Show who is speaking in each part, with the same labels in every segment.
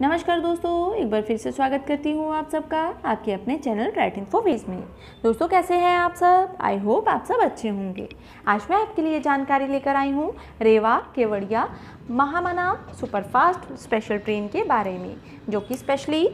Speaker 1: नमस्कार दोस्तों एक बार फिर से स्वागत करती हूँ आप सबका आपके अपने चैनल राइटिंग फॉर वेज में दोस्तों कैसे हैं आप सब आई होप आप सब अच्छे होंगे आज मैं आपके लिए जानकारी लेकर आई हूँ Rewa Kevadia Mahamana superfast special train के बारे में जो कि स्पेशली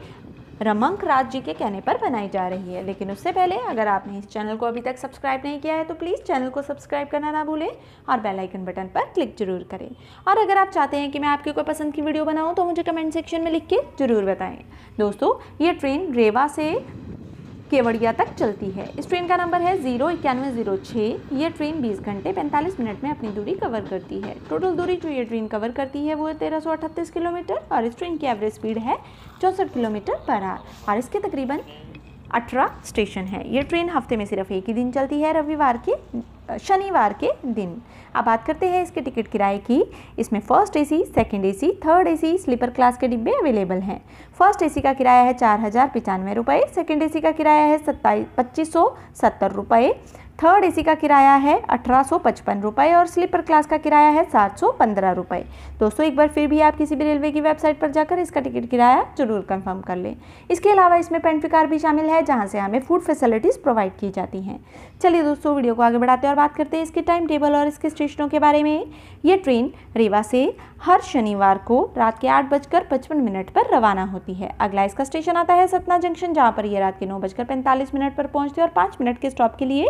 Speaker 1: रमंक राज जी के कहने पर बनाई जा रही है लेकिन उससे पहले अगर आपने इस चैनल को अभी तक सब्सक्राइब नहीं किया है तो प्लीज़ चैनल को सब्सक्राइब करना ना भूलें और बेल आइकन बटन पर क्लिक जरूर करें और अगर आप चाहते हैं कि मैं आपकी कोई पसंद की वीडियो बनाऊँ तो मुझे कमेंट सेक्शन में लिख के ज़रूर बताएँ दोस्तों ये ट्रेन रेवा से केवड़िया तक चलती है इस ट्रेन का नंबर है जीरो इक्यानवे जीरो छः ये ट्रेन 20 घंटे 45 मिनट में अपनी दूरी कवर करती है टोटल दूरी जो ये ट्रेन कवर करती है वो है तेरह किलोमीटर और इस ट्रेन की एवरेज स्पीड है चौंसठ किलोमीटर पर आर और इसके तकरीबन अठारह स्टेशन है ये ट्रेन हफ्ते में सिर्फ एक ही दिन चलती है रविवार के शनिवार के दिन अब बात करते हैं इसके टिकट किराए की इसमें first AC, second AC, third AC, sleeper class के डिब्बे अवेलेबल हैं फर्स्ट एसी का किराया है चार हज़ार पचानवे रुपये सेकेंड ए का किराया है सत्ताईस पच्चीस सौ सत्तर रुपये थर्ड एसी का किराया है अठारह सौ पचपन और स्लीपर क्लास का किराया है सात सौ पंद्रह दोस्तों एक बार फिर भी आप किसी भी रेलवे की वेबसाइट पर जाकर इसका टिकट किराया जरूर कंफर्म कर लें इसके अलावा इसमें पेंट्री कार भी शामिल है जहाँ से हमें फूड फैसिलिटीज़ प्रोवाइड की जाती हैं चलिए दोस्तों वीडियो को आगे बढ़ाते हैं और बात करते हैं इसके टाइम टेबल और इसके स्टेशनों के बारे में ये ट्रेन रेवा से हर शनिवार को रात के आठ बजकर पचपन मिनट पर रवाना होती है अगला इसका स्टेशन आता है सतना जंक्शन जहाँ पर यह रात के नौ बजकर पैंतालीस मिनट पर पहुँचती है और पाँच मिनट के स्टॉप के लिए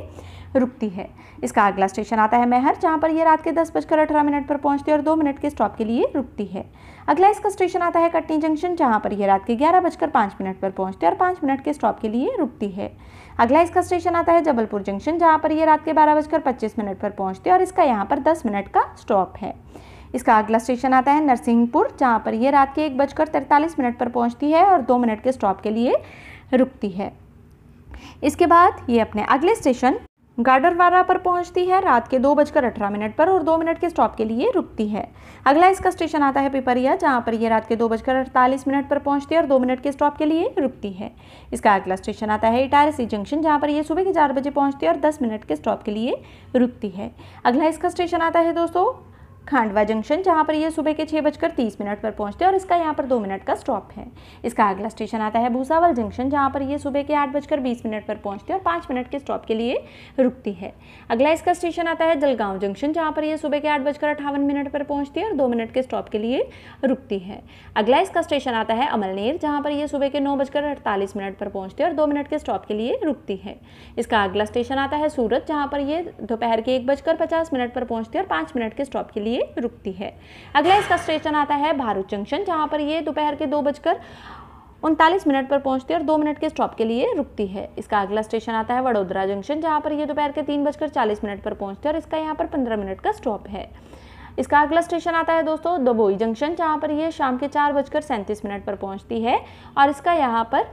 Speaker 1: रुकती है इसका अगला स्टेशन आता है मैहर जहाँ पर यह रात के दस बजकर अठारह मिनट पर पहुँचती है और दो मिनट के स्टॉप के लिए रुकती है अगला इसका स्टेशन आता है कटनी जंक्शन जहाँ पर यह रात के ग्यारह बजकर पाँच मिनट पर पहुँचती है और पाँच मिनट के स्टॉप के लिए रुकती है अगला इसका स्टेशन आता है जबलपुर जंक्शन जहाँ पर यह रात के बारह बजकर पच्चीस मिनट पर पहुँचती है और इसका यहाँ पर दस मिनट का स्टॉप है इसका अगला स्टेशन आता है नरसिंहपुर जहाँ पर यह रात के एक बजकर तैंतालीस मिनट पर पहुँचती है और दो मिनट के स्टॉप के लिए रुकती है इसके बाद ये अपने अगले स्टेशन वारा पर पहुंचती है रात के दो बजकर अठारह मिनट पर और दो मिनट के स्टॉप के लिए रुकती है अगला इसका स्टेशन आता है पिपरिया जहां पर यह रात के दो बजकर अड़तालीस मिनट पर पहुंचती है और दो मिनट के स्टॉप के लिए रुकती है इसका अगला स्टेशन आता है इटारसी जंक्शन जहां पर यह सुबह के चार बजे पहुंचती है और दस मिनट के स्टॉप के लिए रुकती है अगला इसका स्टेशन आता है दोस्तों खांडवा जंक्शन जहाँ पर ये सुबह के छः बजकर तीस मिनट पर पहुँचते हैं और इसका यहाँ पर दो मिनट का स्टॉप है इसका अगला स्टेशन आता है भूसावल जंक्शन जहाँ पर ये सुबह के आठ बजकर बीस मिनट पर पहुँचते हैं और पाँच मिनट के स्टॉप के लिए रुकती है अगला इसका स्टेशन आता है जलगांव जंक्शन जहाँ पर यह सुबह के आठ बजकर अट्ठावन मिनट पर पहुँचती है और दो मिनट के स्टॉप के लिए रुकती है अगला इसका स्टेशन आता है अमलनेर जहाँ पर यह सुबह के नौ बजकर अड़तालीस मिनट पर पहुँचती है और दो मिनट के स्टॉप के लिए रुकती है इसका अगला स्टेशन आता है सूरत जहाँ पर यह दोपहर के एक बजकर पचास मिनट पर पहुँचती है और पाँच मिनट के स्टॉप के लिए लिए रुकती है अगला इसका स्टेशन आता है भारूच जंक्शन जहाँ पर ये दोपहर के दो बजकर उनतालीस मिनट पर पहुंचती है और दो मिनट के स्टॉप के लिए रुकती है इसका अगला स्टेशन आता है वडोदरा जंक्शन जहाँ पर ये दोपहर के तीन बजकर चालीस मिनट पर पहुंचती है और इसका यहाँ पर पंद्रह मिनट का स्टॉप है इसका अगला स्टेशन आता है दोस्तों दबोई जंक्शन जहाँ पर यह शाम के चार बजकर सैंतीस मिनट पर पहुँचती है और इसका यहाँ पर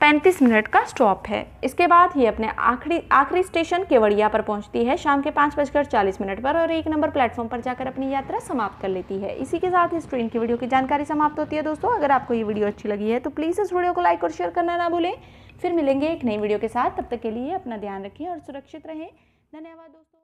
Speaker 1: पैंतीस मिनट का स्टॉप है इसके बाद ये अपने आखिरी आखिरी स्टेशन केवड़िया पर पहुंचती है शाम के पाँच बजकर चालीस मिनट पर और एक नंबर प्लेटफॉर्म पर जाकर अपनी यात्रा समाप्त कर लेती है इसी के साथ इस ट्रेन की वीडियो की जानकारी समाप्त होती है दोस्तों अगर आपको ये वीडियो अच्छी लगी है तो प्लीज़ इस वीडियो को लाइक और शेयर करना ना भूलें फिर मिलेंगे एक नई वीडियो के साथ तब तक के लिए अपना ध्यान रखें और सुरक्षित रहें धन्यवाद दोस्तों